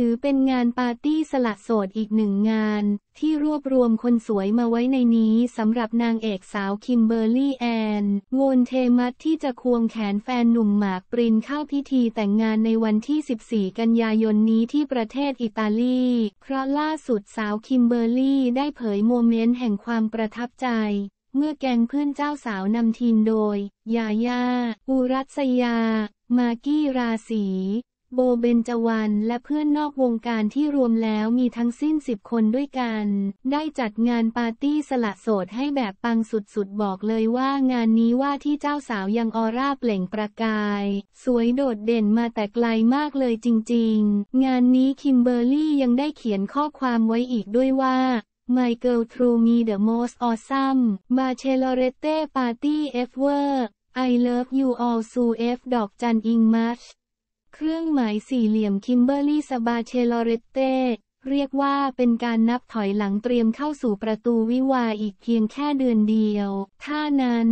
ถือเป็นงานปาร์ตี้สละโสดอีกหนึ่งงาน ที่รวบรวมคนสวยมาไว้ในนี้สำหรับนางเอกสาวคิมเบอร์ลี่แอนโงนเทมัตที่จะควงแขนแฟนหนุ่มหมากปรินเข้าพิธีแต่งงานในวันที่ 14 กันยายนนี้ที่ประเทศอิตาลี เพราะล่าสุดสาวคิมเบอร์ลี่ได้เผยโมเมนต์แห่งความประทับใจ เมื่อแกงเพื่อนเจ้าสาวนำทีมโดย ยาย่าอุรัสยา มากี้ราศีโบเบนจวันและเพื่อนนอกวงการที่รวมแล้วมีทั้งสิ้นสิบคนด้วยกัน ได้จัดงานปาร์ตี้สละโสดให้แบบปังสุดๆ บอกเลยว่างานนี้ว่าที่เจ้าสาวยังออร่าเปล่งประกาย สวยโดดเด่นมาแต่ไกลมากเลยจริงๆ งานนี้คิมเบอร์รี่ยังได้เขียนข้อความไว้อีกด้วยว่า My girl t r u h me the most awesome Bachelorette party ever I love you all so f ดอกจันอิงมัชเครื่องหมายสี่เหลี่ยมคิมเบอร์ลี่สบาเชลอเรตเต้เรียกว่าเป็นการนับถอยหลังเตรียมเข้าสู่ประตูวิวาอีกเพียงแค่เดือนเดียว ท่านั้น